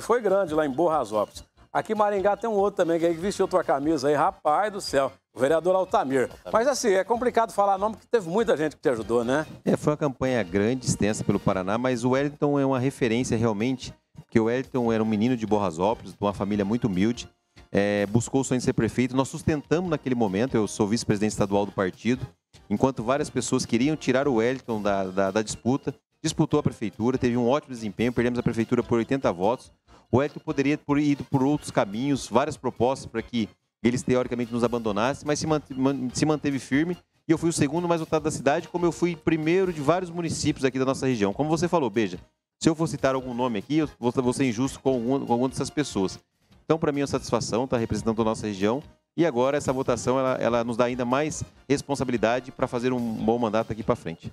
foi grande lá em Borrasópolis. Aqui em Maringá tem um outro também que vestiu tua camisa aí, rapaz do céu, o vereador Altamir. Altamir. Mas assim, é complicado falar nome porque teve muita gente que te ajudou, né? É, foi uma campanha grande, extensa pelo Paraná, mas o Wellington é uma referência realmente, porque o Wellington era um menino de Borrasópolis, de uma família muito humilde, é, buscou o sonho de ser prefeito. Nós sustentamos naquele momento, eu sou vice-presidente estadual do partido, enquanto várias pessoas queriam tirar o Wellington da, da, da disputa, disputou a prefeitura, teve um ótimo desempenho, perdemos a prefeitura por 80 votos, o Elton poderia ter ido por outros caminhos, várias propostas para que eles teoricamente nos abandonassem, mas se, manteve, se manteve firme. E eu fui o segundo mais votado da cidade, como eu fui primeiro de vários municípios aqui da nossa região. Como você falou, Beija, se eu for citar algum nome aqui, eu vou, ser injusto com, algum, com alguma dessas pessoas. Então, para mim, é uma satisfação estar representando a nossa região. E agora, essa votação, ela, ela nos dá ainda mais responsabilidade para fazer um bom mandato aqui para frente.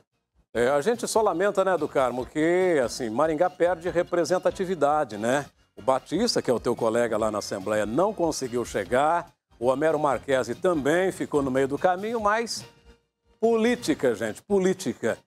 É, a gente só lamenta, né, do Carmo, que assim, Maringá perde representatividade, né? O Batista, que é o teu colega lá na Assembleia, não conseguiu chegar. O Homero Marquesi também ficou no meio do caminho, mas política, gente, política.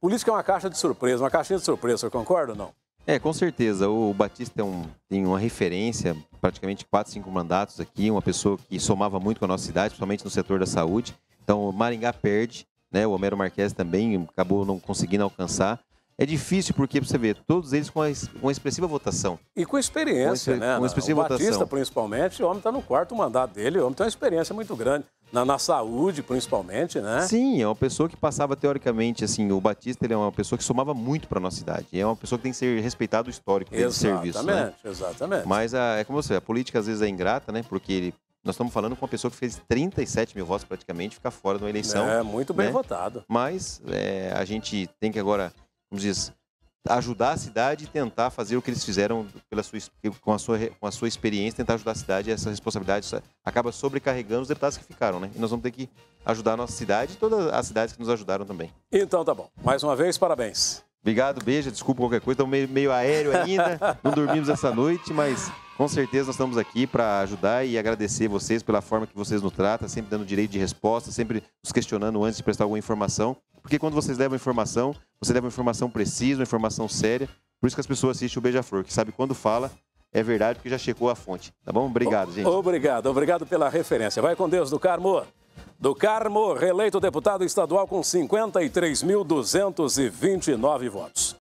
Política é uma caixa de surpresa, uma caixinha de surpresa, você concorda ou não? É, com certeza. O Batista é um, tem uma referência, praticamente 4, 5 mandatos aqui, uma pessoa que somava muito com a nossa cidade, principalmente no setor da saúde. Então, o Maringá perde, né? O Homero Marques também acabou não conseguindo alcançar é difícil, porque você vê, todos eles com uma expressiva votação. E com experiência, com né? Com expressiva o votação. Batista, principalmente, o homem está no quarto mandato dele, o homem tem uma experiência muito grande. Na, na saúde, principalmente, né? Sim, é uma pessoa que passava, teoricamente, assim, o Batista ele é uma pessoa que somava muito para nossa cidade. É uma pessoa que tem que ser respeitado o histórico desse serviço. Né? Exatamente, né? exatamente. Mas a, é como você, a política às vezes é ingrata, né? Porque ele nós estamos falando com uma pessoa que fez 37 mil votos praticamente, ficar fora de uma eleição. É, muito bem né? votado. Mas é, a gente tem que agora vamos dizer, assim, ajudar a cidade e tentar fazer o que eles fizeram pela sua, com, a sua, com a sua experiência, tentar ajudar a cidade. Essa responsabilidade acaba sobrecarregando os deputados que ficaram, né? E nós vamos ter que ajudar a nossa cidade e todas as cidades que nos ajudaram também. Então tá bom. Mais uma vez, parabéns. Obrigado, beijo, desculpa qualquer coisa, estamos meio, meio aéreo ainda, não dormimos essa noite, mas com certeza nós estamos aqui para ajudar e agradecer vocês pela forma que vocês nos tratam, sempre dando direito de resposta, sempre nos questionando antes de prestar alguma informação. Porque quando vocês levam informação, você leva informação precisa, informação séria. Por isso que as pessoas assistem o Beija-Flor, que sabe quando fala, é verdade, porque já checou a fonte. Tá bom? Obrigado, gente. Obrigado, obrigado pela referência. Vai com Deus, do Carmo. Do Carmo, reeleito deputado estadual com 53.229 votos.